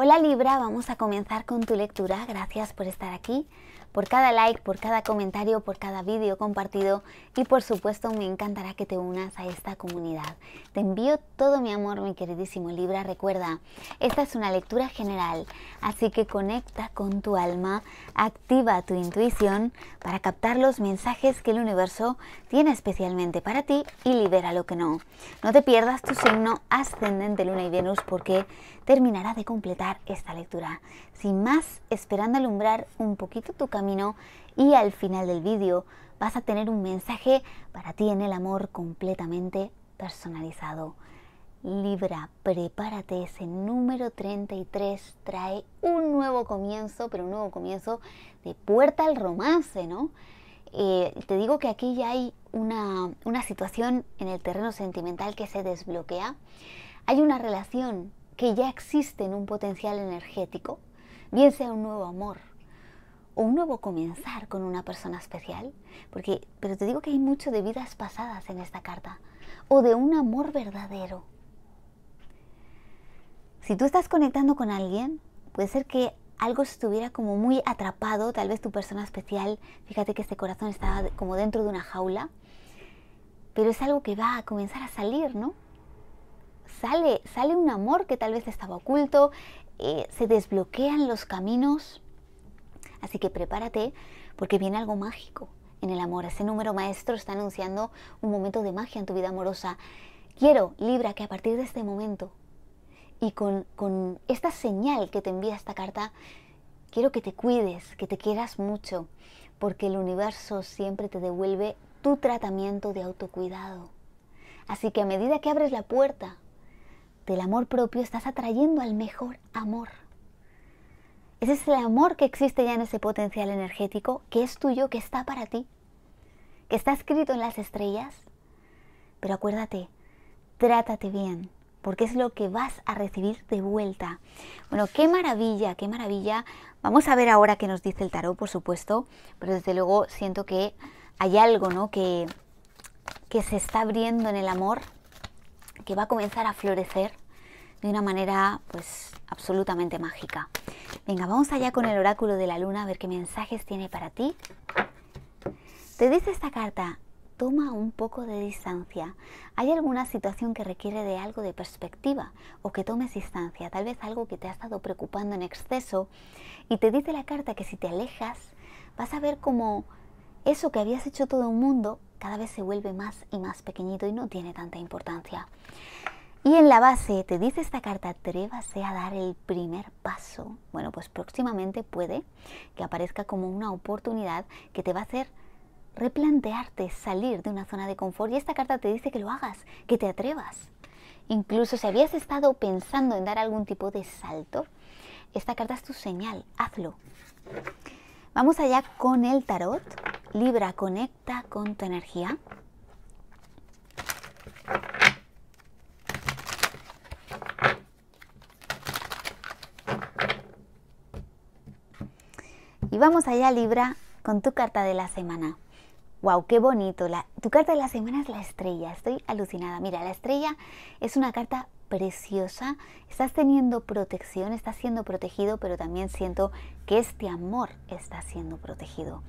Hola Libra, vamos a comenzar con tu lectura. Gracias por estar aquí por cada like, por cada comentario, por cada vídeo compartido y por supuesto me encantará que te unas a esta comunidad. Te envío todo mi amor, mi queridísimo Libra. Recuerda, esta es una lectura general, así que conecta con tu alma, activa tu intuición para captar los mensajes que el universo tiene especialmente para ti y libera lo que no. No te pierdas tu signo ascendente Luna y Venus porque terminará de completar esta lectura sin más, esperando alumbrar un poquito tu camino y al final del vídeo vas a tener un mensaje para ti en el amor completamente personalizado. Libra, prepárate, ese número 33 trae un nuevo comienzo, pero un nuevo comienzo de puerta al romance, ¿no? Eh, te digo que aquí ya hay una, una situación en el terreno sentimental que se desbloquea. Hay una relación que ya existe en un potencial energético, bien sea un nuevo amor o un nuevo comenzar con una persona especial, porque pero te digo que hay mucho de vidas pasadas en esta carta o de un amor verdadero. Si tú estás conectando con alguien, puede ser que algo estuviera como muy atrapado, tal vez tu persona especial, fíjate que este corazón estaba como dentro de una jaula, pero es algo que va a comenzar a salir, ¿no? sale, sale un amor que tal vez estaba oculto, eh, se desbloquean los caminos. Así que prepárate porque viene algo mágico en el amor. Ese número maestro está anunciando un momento de magia en tu vida amorosa. Quiero, Libra, que a partir de este momento y con, con esta señal que te envía esta carta, quiero que te cuides, que te quieras mucho, porque el universo siempre te devuelve tu tratamiento de autocuidado. Así que a medida que abres la puerta del amor propio estás atrayendo al mejor amor. Ese es el amor que existe ya en ese potencial energético, que es tuyo, que está para ti, que está escrito en las estrellas. Pero acuérdate, trátate bien, porque es lo que vas a recibir de vuelta. Bueno, qué maravilla, qué maravilla. Vamos a ver ahora qué nos dice el tarot, por supuesto, pero desde luego siento que hay algo, ¿no? Que, que se está abriendo en el amor, que va a comenzar a florecer de una manera pues absolutamente mágica. Venga, vamos allá con el oráculo de la luna a ver qué mensajes tiene para ti. Te dice esta carta, toma un poco de distancia. Hay alguna situación que requiere de algo de perspectiva o que tomes distancia, tal vez algo que te ha estado preocupando en exceso y te dice la carta que si te alejas vas a ver como eso que habías hecho todo un mundo cada vez se vuelve más y más pequeñito y no tiene tanta importancia. Y en la base te dice esta carta, atrévase a dar el primer paso. Bueno, pues próximamente puede que aparezca como una oportunidad que te va a hacer replantearte, salir de una zona de confort. Y esta carta te dice que lo hagas, que te atrevas. Incluso si habías estado pensando en dar algún tipo de salto, esta carta es tu señal, hazlo. Vamos allá con el tarot. Libra, conecta con tu energía. vamos allá Libra con tu carta de la semana. ¡Wow! ¡Qué bonito! La, tu carta de la semana es la estrella. Estoy alucinada. Mira, la estrella es una carta preciosa. Estás teniendo protección, estás siendo protegido, pero también siento que este amor está siendo protegido.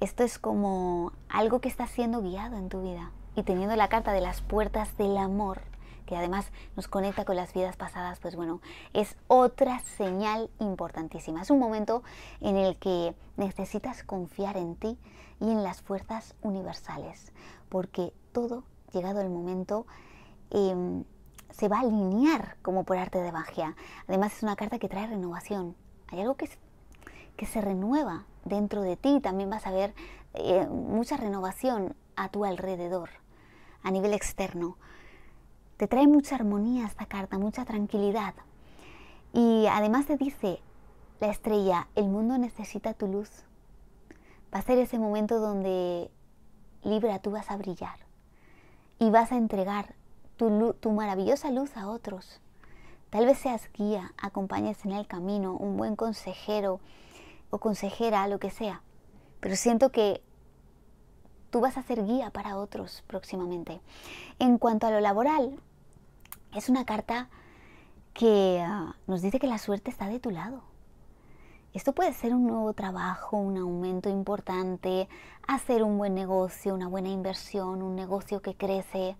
Esto es como algo que está siendo guiado en tu vida. Y teniendo la carta de las puertas del amor, que además nos conecta con las vidas pasadas, pues bueno, es otra señal importantísima. Es un momento en el que necesitas confiar en ti y en las fuerzas universales, porque todo, llegado el momento, em, se va a alinear como por arte de magia. Además es una carta que trae renovación. Hay algo que, se renueva dentro de ti. También vas a ver eh, mucha renovación a tu alrededor, a nivel externo. Te trae mucha armonía esta carta, mucha tranquilidad. Y además te dice, la estrella, el mundo necesita tu luz. Va a ser ese momento donde Libra tú vas a brillar y vas a entregar tu, tu maravillosa luz a otros. Tal vez seas guía, acompañes en el camino, un buen consejero o consejera, lo que sea. Pero siento que tú vas a ser guía para otros próximamente. En cuanto a lo laboral, es una carta que ah, nos dice que la suerte está de tu lado. Esto puede ser un nuevo trabajo, un aumento importante, hacer un buen negocio, una buena inversión, un negocio que crece.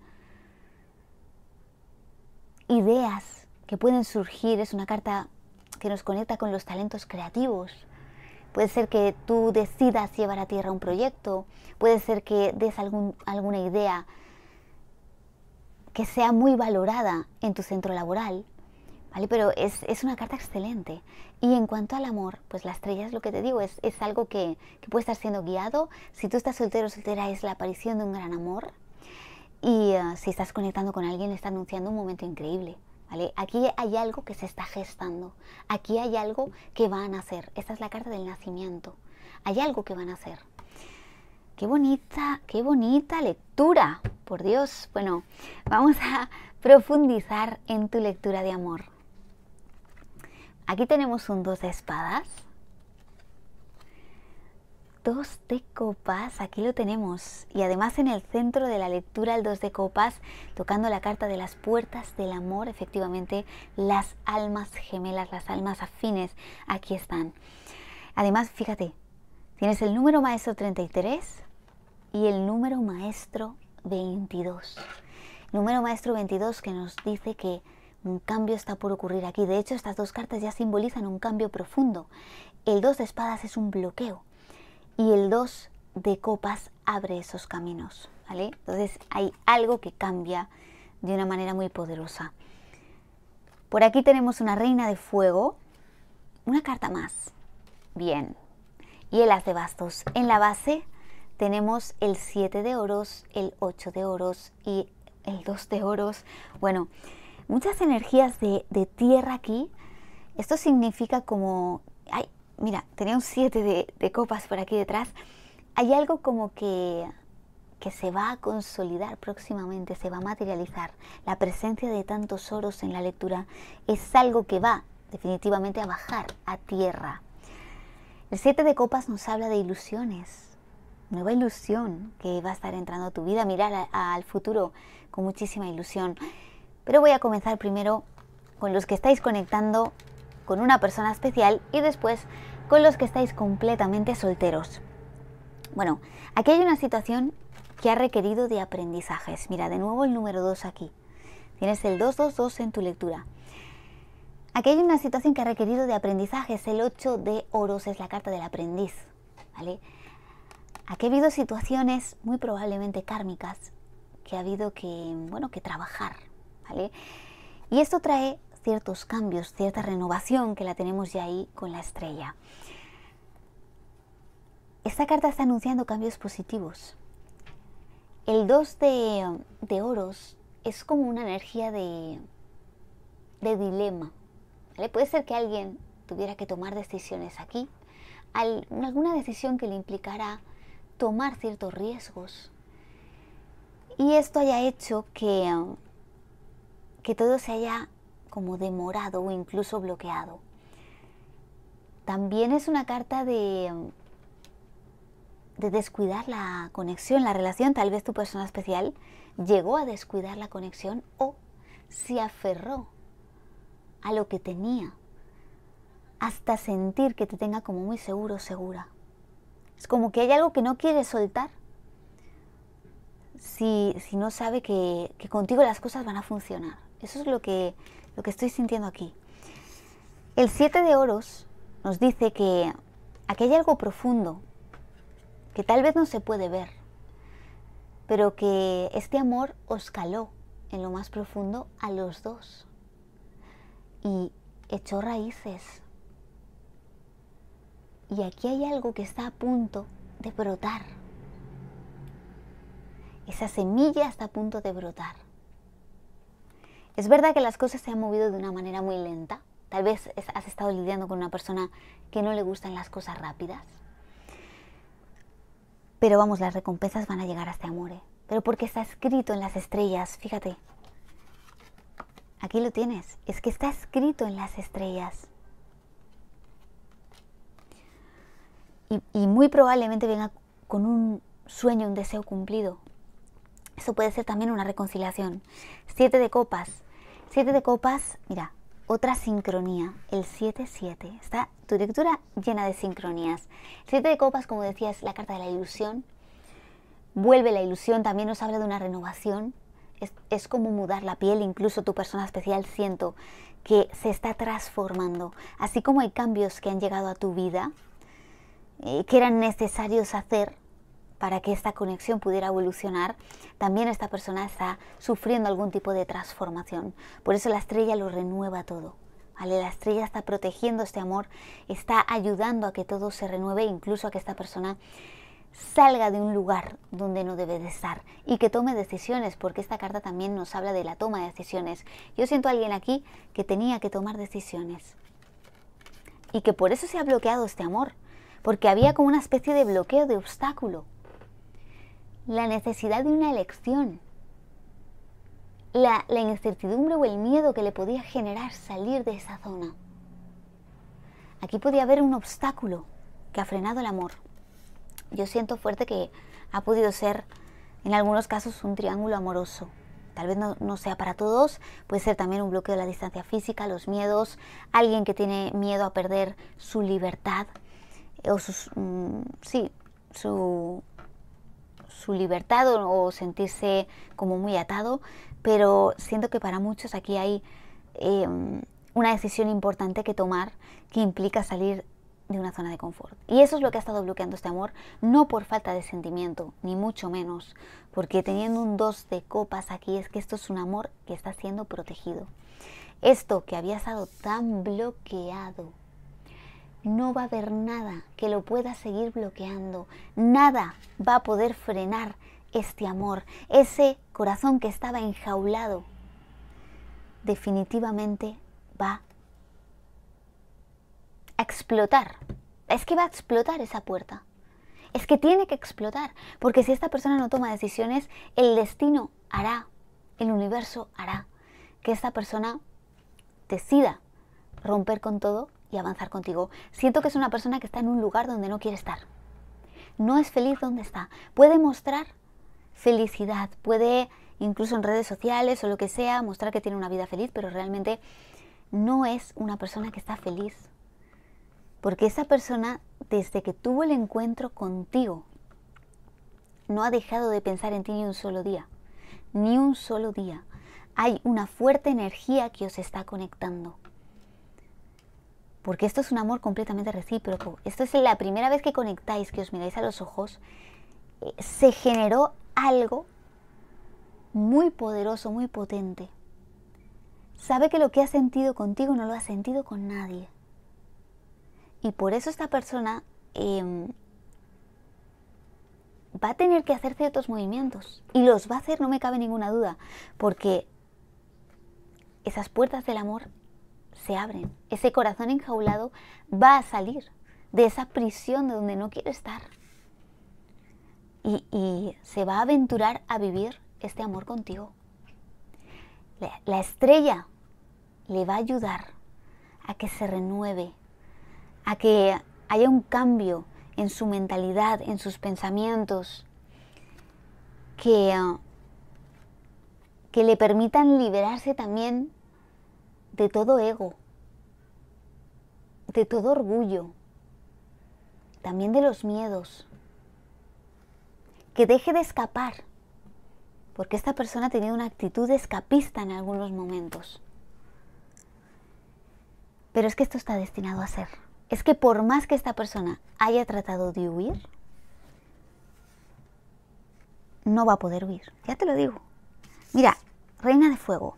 Ideas que pueden surgir, es una carta que nos conecta con los talentos creativos. Puede ser que tú decidas llevar a tierra un proyecto, puede ser que des alguna idea que sea muy valorada en tu centro laboral, ¿vale? Pero es, una carta excelente. Y en cuanto al amor, pues la estrella es lo que te digo, es, es algo que, que, puede estar siendo guiado. Si tú estás soltero o soltera, es la aparición de un gran amor. Y eh, si estás conectando con alguien, está anunciando un momento increíble. ¿Vale? Aquí hay algo que se está gestando, aquí hay algo que van a hacer. Esta es la carta del nacimiento. Hay algo que van a hacer. Qué bonita, qué bonita lectura, por Dios. Bueno, vamos a profundizar en tu lectura de amor. Aquí tenemos un dos de espadas. Dos de copas, aquí lo tenemos. Y además en el centro de la lectura el dos de copas, tocando la carta de las puertas del amor, efectivamente las almas gemelas, las almas afines, aquí están. Además, fíjate, Tienes el número maestro 33 y el número maestro 22. Número maestro 22 que nos dice que un cambio está por ocurrir aquí. De hecho, estas dos cartas ya simbolizan un cambio profundo. El 2 de espadas es un bloqueo y el 2 de copas abre esos caminos. ¿vale? Entonces hay algo que cambia de una manera muy poderosa. Por aquí tenemos una reina de fuego. Una carta más. Bien, y el as de bastos. En la base tenemos el 7 de oros, el 8 de oros y el 2 de oros. Bueno, muchas energías de, tierra aquí. Esto significa como... Ay, mira, tenía un 7 de, de, copas por aquí detrás. Hay algo como que, que se va a consolidar próximamente, se va a materializar. La presencia de tantos oros en la lectura es algo que va definitivamente a bajar a tierra. El siete de copas nos habla de ilusiones, nueva ilusión que va a estar entrando a tu vida, mirar al futuro con muchísima ilusión. Pero voy a comenzar primero con los que estáis conectando con una persona especial y después con los que estáis completamente solteros. Bueno, aquí hay una situación que ha requerido de aprendizajes. Mira, de nuevo el número 2 aquí. Tienes el 222 en tu lectura. Aquí hay una situación que ha requerido de aprendizaje, es El 8 de oros es la carta del aprendiz. ¿vale? Aquí ha habido situaciones muy probablemente kármicas que ha habido que, bueno, que trabajar. ¿vale? Y esto trae ciertos cambios, cierta renovación que la tenemos ya ahí con la estrella. Esta carta está anunciando cambios positivos. El 2 de, oros es como una energía de dilema, Puede ser que alguien tuviera que tomar decisiones aquí, alguna decisión que le implicará tomar ciertos riesgos. Y esto haya hecho que, um, que todo se haya como demorado o incluso bloqueado. También es una carta de, um, de descuidar la conexión, la relación. Tal vez tu persona especial llegó a descuidar la conexión o se aferró a lo que tenía, hasta sentir que te tenga como muy seguro, segura. Es como que hay algo que no quiere soltar si, si no sabe que, que, contigo las cosas van a funcionar. Eso es lo que, lo que estoy sintiendo aquí. El 7 de oros nos dice que aquí hay algo profundo que tal vez no se puede ver, pero que este amor os caló en lo más profundo a los dos y echó raíces. Y aquí hay algo que está a punto de brotar. Esa semilla está a punto de brotar. Es verdad que las cosas se han movido de una manera muy lenta. Tal vez has estado lidiando con una persona que no le gustan las cosas rápidas. Pero vamos, las recompensas van a llegar hasta amore. Pero porque está escrito en las estrellas, fíjate, Aquí lo tienes. Es que está escrito en las estrellas. Y, muy probablemente venga con un sueño, un deseo cumplido. Eso puede ser también una reconciliación. Siete de copas. Siete de copas, mira, otra sincronía, el 7 siete. Está tu lectura llena de sincronías. Siete de copas, como decías, la carta de la ilusión. Vuelve la ilusión, también nos habla de una renovación, es, como mudar la piel, incluso tu persona especial siento que se está transformando. Así como hay cambios que han llegado a tu vida, eh, que eran necesarios hacer para que esta conexión pudiera evolucionar, también esta persona está sufriendo algún tipo de transformación. Por eso la estrella lo renueva todo. ¿Vale? La estrella está protegiendo este amor, está ayudando a que todo se renueve, incluso a que esta persona salga de un lugar donde no debe de estar y que tome decisiones, porque esta carta también nos habla de la toma de decisiones. Yo siento a alguien aquí que tenía que tomar decisiones y que por eso se ha bloqueado este amor, porque había como una especie de bloqueo, de obstáculo. La necesidad de una elección, la, la incertidumbre o el miedo que le podía generar salir de esa zona. Aquí podía haber un obstáculo que ha frenado el amor yo siento fuerte que ha podido ser en algunos casos un triángulo amoroso. Tal vez no, sea para todos, puede ser también un bloqueo de la distancia física, los miedos, alguien que tiene miedo a perder su libertad eh, o sus, mm, sí, su, libertad o, sentirse como muy atado, pero siento que para muchos aquí hay em, una decisión importante que tomar que implica salir de una zona de confort. Y eso es lo que ha estado bloqueando este amor, no por falta de sentimiento, ni mucho menos, porque teniendo un dos de copas aquí es que esto es un amor que está siendo protegido. Esto que había estado tan bloqueado, no va a haber nada que lo pueda seguir bloqueando, nada va a poder frenar este amor, ese corazón que estaba enjaulado, definitivamente va a explotar. Es que va a explotar esa puerta. Es que tiene que explotar. Porque si esta persona no toma decisiones, el destino hará, el universo hará que esta persona decida romper con todo y avanzar contigo. Siento que es una persona que está en un lugar donde no quiere estar. No es feliz donde está. Puede mostrar felicidad, puede incluso en redes sociales o lo que sea, mostrar que tiene una vida feliz, pero realmente no es una persona que está feliz porque esa persona, desde que tuvo el encuentro contigo, no ha dejado de pensar en ti ni un solo día. Ni un solo día. Hay una fuerte energía que os está conectando. Porque esto es un amor completamente recíproco. Esto es la primera vez que conectáis, que os miráis a los ojos. Eh, se generó algo muy poderoso, muy potente. Sabe que lo que ha sentido contigo no lo ha sentido con nadie. Y por eso esta persona em, va a tener que hacer ciertos movimientos. Y los va a hacer, no me cabe ninguna duda. Porque esas puertas del amor se abren. Ese corazón enjaulado va a salir de esa prisión de donde no quiere estar. Y, se va a aventurar a vivir este amor contigo. la estrella le va a ayudar a que se renueve a que haya un cambio en su mentalidad, en sus pensamientos, que, ah, que le permitan liberarse también de todo ego, de todo orgullo, también de los miedos, que deje de escapar, porque esta persona ha tenido una actitud escapista en algunos momentos. Pero es que esto está destinado a ser es que por más que esta persona haya tratado de huir, no va a poder huir. Ya te lo digo. Mira, Reina de Fuego.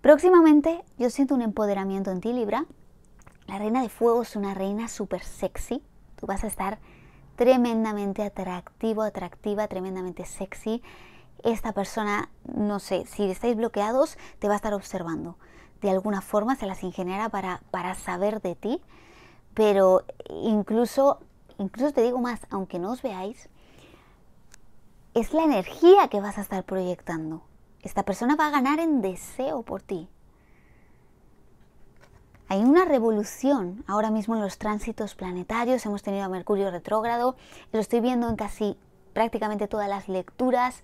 Próximamente yo siento un empoderamiento en ti, Libra. La Reina de Fuego es una reina súper sexy. Tú vas a estar tremendamente atractivo, atractiva, tremendamente sexy. Esta persona, no sé, si estáis bloqueados, te va a estar observando de alguna forma se las ingeniera para, para saber de ti, pero incluso, incluso te digo más, aunque no os veáis, es la energía que vas a estar proyectando. Esta persona va a ganar en deseo por ti. Hay una revolución ahora mismo en los tránsitos planetarios. Hemos tenido a Mercurio retrógrado, lo estoy viendo en casi prácticamente todas las lecturas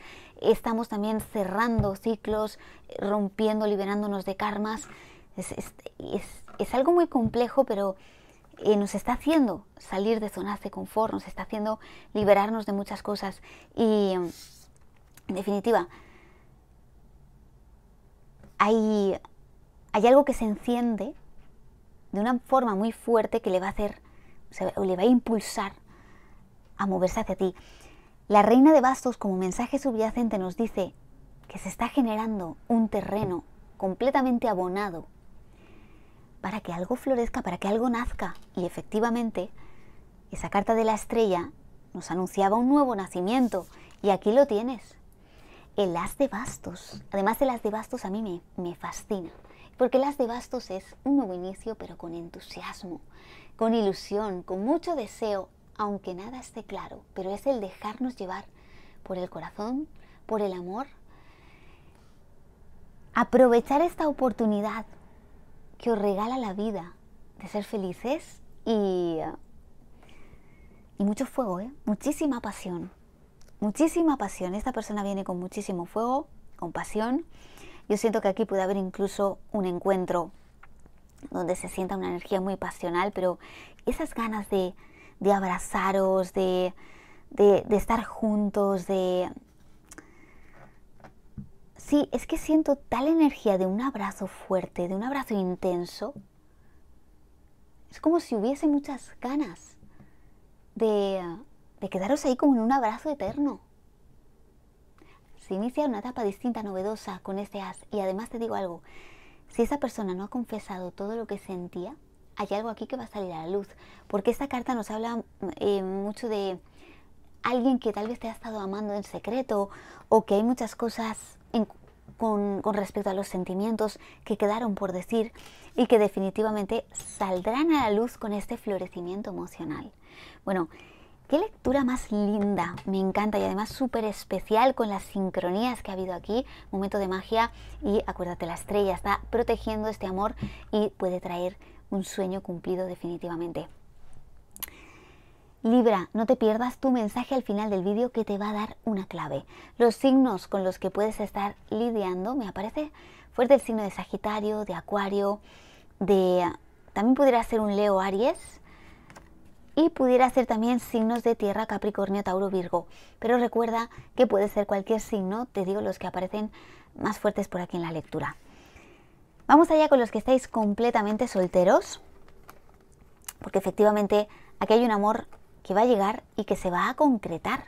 estamos también cerrando ciclos, rompiendo, liberándonos de karmas. Es, algo muy complejo, pero eh, nos está haciendo salir de zonas de confort, nos está haciendo liberarnos de muchas cosas. Y en definitiva, hay, algo que se enciende de una forma muy fuerte que le va a hacer, o le va a impulsar a moverse hacia ti. La reina de bastos como mensaje subyacente nos dice que se está generando un terreno completamente abonado para que algo florezca, para que algo nazca. Y efectivamente, esa carta de la estrella nos anunciaba un nuevo nacimiento. Y aquí lo tienes. El as de bastos. Además, el as de bastos a mí me, fascina. Porque el as de bastos es un nuevo inicio, pero con entusiasmo, con ilusión, con mucho deseo aunque nada esté claro, pero es el dejarnos llevar por el corazón, por el amor. Aprovechar esta oportunidad que os regala la vida de ser felices y, eh, y mucho fuego, ¿eh? muchísima pasión, muchísima pasión. Esta persona viene con muchísimo fuego, con pasión. Yo siento que aquí puede haber incluso un encuentro donde se sienta una energía muy pasional, pero esas ganas de de abrazaros, de, de, estar juntos, de... Sí, es que siento tal energía de un abrazo fuerte, de un abrazo intenso. Es como si hubiese muchas ganas de, de quedaros ahí como en un abrazo eterno se inicia una etapa distinta, novedosa con este as. Y además te digo algo, si esa persona no ha confesado todo lo que sentía, hay algo aquí que va a salir a la luz, porque esta carta nos habla eh, mucho de alguien que tal vez te ha estado amando en secreto o que hay muchas cosas con, con, respecto a los sentimientos que quedaron por decir y que definitivamente saldrán a la luz con este florecimiento emocional. Bueno, qué lectura más linda, me encanta y además súper especial con las sincronías que ha habido aquí, momento de magia y acuérdate, la estrella está protegiendo este amor y puede traer un sueño cumplido definitivamente. Libra, no te pierdas tu mensaje al final del vídeo que te va a dar una clave. Los signos con los que puedes estar lidiando, me aparece fuerte el signo de Sagitario, de Acuario, de también pudiera ser un Leo Aries y pudiera ser también signos de Tierra Capricornio, Tauro, Virgo. Pero recuerda que puede ser cualquier signo, te digo los que aparecen más fuertes por aquí en la lectura. Vamos allá con los que estáis completamente solteros, porque efectivamente aquí hay un amor que va a llegar y que se va a concretar.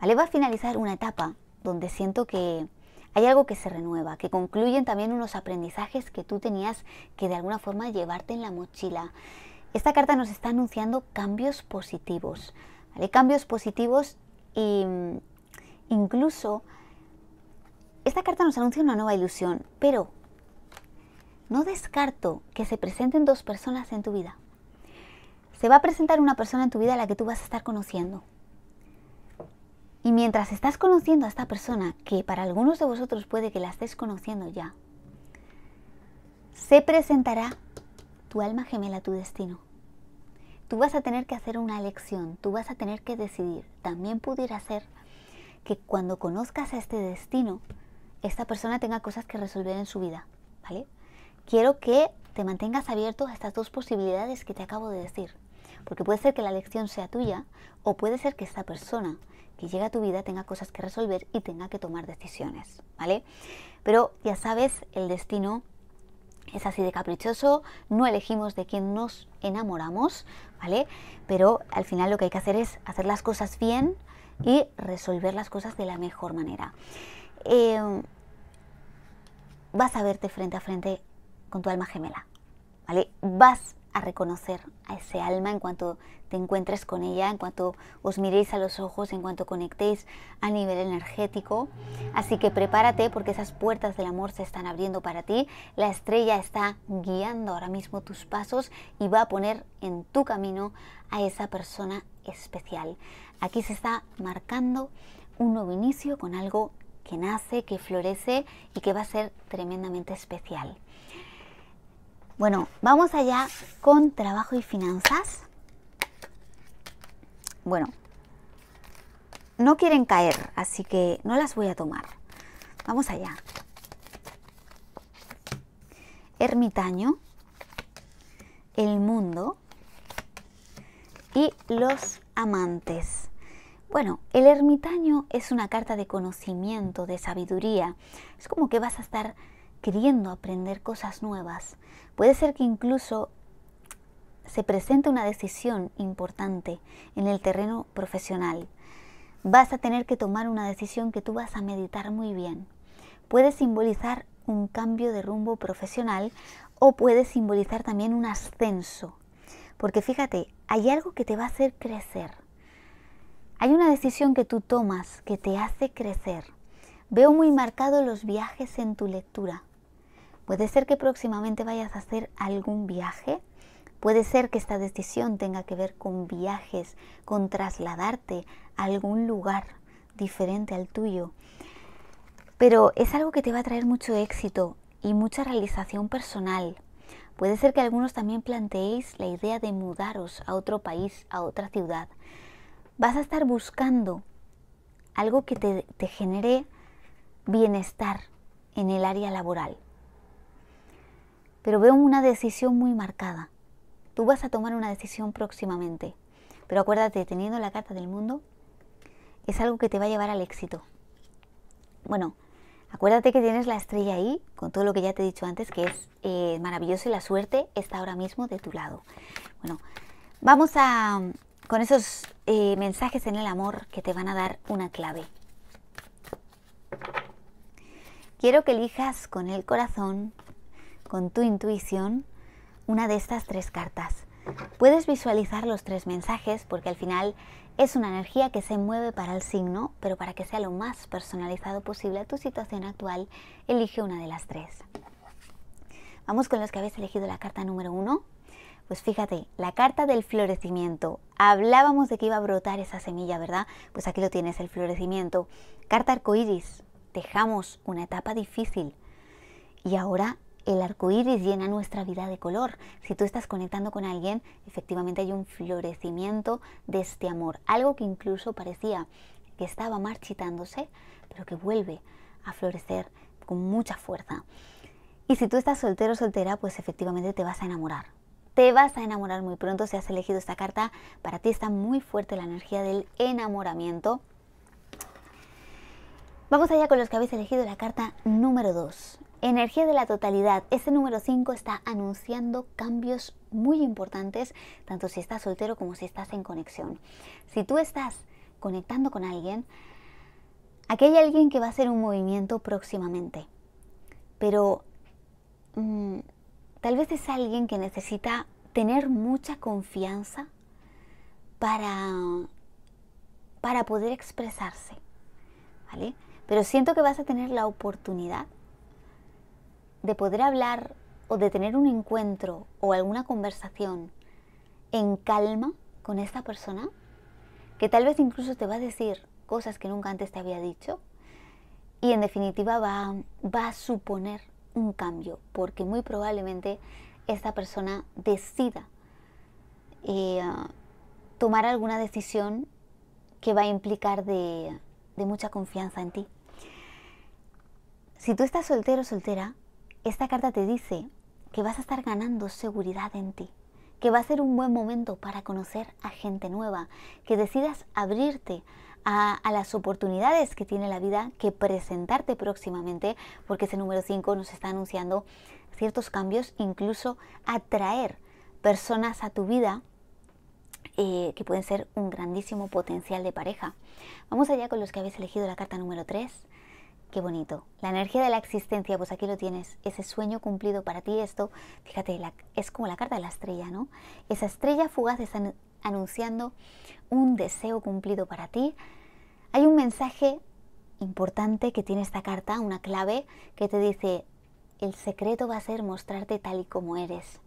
¿Vale? Va a finalizar una etapa donde siento que hay algo que se renueva, que concluyen también unos aprendizajes que tú tenías que de alguna forma llevarte en la mochila. Esta carta nos está anunciando cambios positivos, ¿vale? Cambios positivos e incluso esta carta nos anuncia una nueva ilusión, pero no descarto que se presenten dos personas en tu vida. Se va a presentar una persona en tu vida a la que tú vas a estar conociendo. Y mientras estás conociendo a esta persona, que para algunos de vosotros puede que la estés conociendo ya, se presentará tu alma gemela, tu destino. Tú vas a tener que hacer una elección, tú vas a tener que decidir. También pudiera ser que cuando conozcas a este destino, esta persona tenga cosas que resolver en su vida, ¿vale? quiero que te mantengas abierto a estas dos posibilidades que te acabo de decir. Porque puede ser que la lección sea tuya o puede ser que esta persona que llega a tu vida tenga cosas que resolver y tenga que tomar decisiones, ¿vale? Pero ya sabes, el destino es así de caprichoso, no elegimos de quién nos enamoramos, ¿vale? Pero al final lo que hay que hacer es hacer las cosas bien y resolver las cosas de la mejor manera. Em, vas a verte frente a frente con tu alma gemela, ¿vale? Vas a reconocer a ese alma en cuanto te encuentres con ella, en cuanto os miréis a los ojos, en cuanto conectéis a nivel energético. Así que prepárate porque esas puertas del amor se están abriendo para ti. La estrella está guiando ahora mismo tus pasos y va a poner en tu camino a esa persona especial. Aquí se está marcando un nuevo inicio con algo que nace, que florece y que va a ser tremendamente especial. Bueno, vamos allá con trabajo y finanzas. Bueno, no quieren caer, así que no las voy a tomar. Vamos allá. Ermitaño, el mundo y los amantes. Bueno, el ermitaño es una carta de conocimiento, de sabiduría. Es como que vas a estar queriendo aprender cosas nuevas. Puede ser que incluso se presente una decisión importante en el terreno profesional. Vas a tener que tomar una decisión que tú vas a meditar muy bien. Puede simbolizar un cambio de rumbo profesional o puede simbolizar también un ascenso. Porque fíjate, hay algo que te va a hacer crecer. Hay una decisión que tú tomas que te hace crecer. Veo muy marcados los viajes en tu lectura. Puede ser que próximamente vayas a hacer algún viaje. Puede ser que esta decisión tenga que ver con viajes, con trasladarte a algún lugar diferente al tuyo. Pero es algo que te va a traer mucho éxito y mucha realización personal. Puede ser que algunos también planteéis la idea de mudaros a otro país, a otra ciudad. Vas a estar buscando algo que te, te genere bienestar en el área laboral pero veo una decisión muy marcada. Tú vas a tomar una decisión próximamente, pero acuérdate, teniendo la carta del mundo, es algo que te va a llevar al éxito. Bueno, acuérdate que tienes la estrella ahí, con todo lo que ya te he dicho antes, que es eh, maravilloso y la suerte está ahora mismo de tu lado. Bueno, vamos a con esos eh, mensajes en el amor que te van a dar una clave. Quiero que elijas con el corazón con tu intuición una de estas tres cartas. Puedes visualizar los tres mensajes porque al final es una energía que se mueve para el signo, pero para que sea lo más personalizado posible a tu situación actual, elige una de las tres. Vamos con los que habéis elegido la carta número uno. Pues fíjate, la carta del florecimiento. Hablábamos de que iba a brotar esa semilla, ¿verdad? Pues aquí lo tienes, el florecimiento. Carta arcoíris. Dejamos una etapa difícil. Y ahora el arco iris llena nuestra vida de color. Si tú estás conectando con alguien, efectivamente hay un florecimiento de este amor, algo que incluso parecía que estaba marchitándose, pero que vuelve a florecer con mucha fuerza. Y si tú estás soltero o soltera, pues efectivamente te vas a enamorar. Te vas a enamorar muy pronto si has elegido esta carta. Para ti está muy fuerte la energía del enamoramiento. Vamos allá con los que habéis elegido la carta número 2. Energía de la totalidad. Ese número 5 está anunciando cambios muy importantes, tanto si estás soltero como si estás en conexión. Si tú estás conectando con alguien, aquí alguien que va a hacer un movimiento próximamente, pero mm, tal vez es alguien que necesita tener mucha confianza para, para poder expresarse, ¿vale? Pero siento que vas a tener la oportunidad de poder hablar o de tener un encuentro o alguna conversación en calma con esta persona, que tal vez incluso te va a decir cosas que nunca antes te había dicho, y en definitiva va, va a suponer un cambio, porque muy probablemente esta persona decida eh, tomar alguna decisión que va a implicar de, mucha confianza en ti. Si tú estás soltero o soltera, esta carta te dice que vas a estar ganando seguridad en ti, que va a ser un buen momento para conocer a gente nueva, que decidas abrirte a, las oportunidades que tiene la vida, que presentarte próximamente, porque ese número 5 nos está anunciando ciertos cambios, incluso atraer personas a tu vida eh, que pueden ser un grandísimo potencial de pareja. Vamos allá con los que habéis elegido la carta número 3. Qué bonito. La energía de la existencia, pues aquí lo tienes. Ese sueño cumplido para ti, esto, fíjate, es como la carta de la estrella, ¿no? Esa estrella fugaz está anunciando un deseo cumplido para ti. Hay un mensaje importante que tiene esta carta, una clave que te dice, el secreto va a ser mostrarte tal y como eres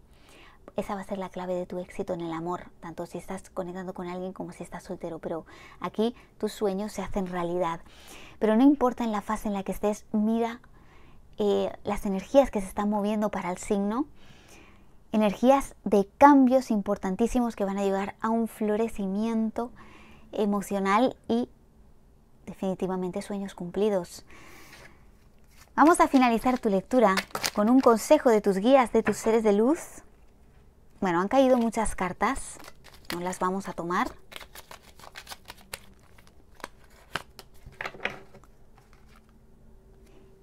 esa va a ser la clave de tu éxito en el amor, tanto si estás conectando con alguien como si estás soltero, pero aquí tus sueños se hacen realidad. Pero no importa en la fase en la que estés, mira eh, las energías que se están moviendo para el signo, energías de cambios importantísimos que van a llevar a un florecimiento emocional y definitivamente sueños cumplidos. Vamos a finalizar tu lectura con un consejo de tus guías, de tus seres de luz bueno, han caído muchas cartas, no las vamos a tomar.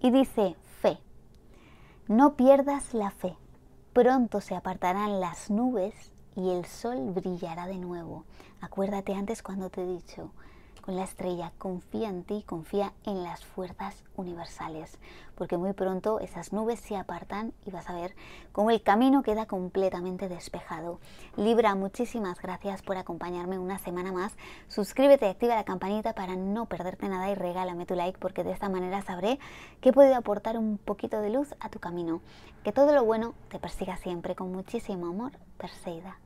Y dice, fe, no pierdas la fe, pronto se apartarán las nubes y el sol brillará de nuevo. Acuérdate antes cuando te he dicho, la estrella, confía en ti, confía en las fuerzas universales, porque muy pronto esas nubes se apartan y vas a ver cómo el camino queda completamente despejado. Libra, muchísimas gracias por acompañarme una semana más. Suscríbete y activa la campanita para no perderte nada y regálame tu like porque de esta manera sabré que he podido aportar un poquito de luz a tu camino. Que todo lo bueno te persiga siempre con muchísimo amor, Perseida.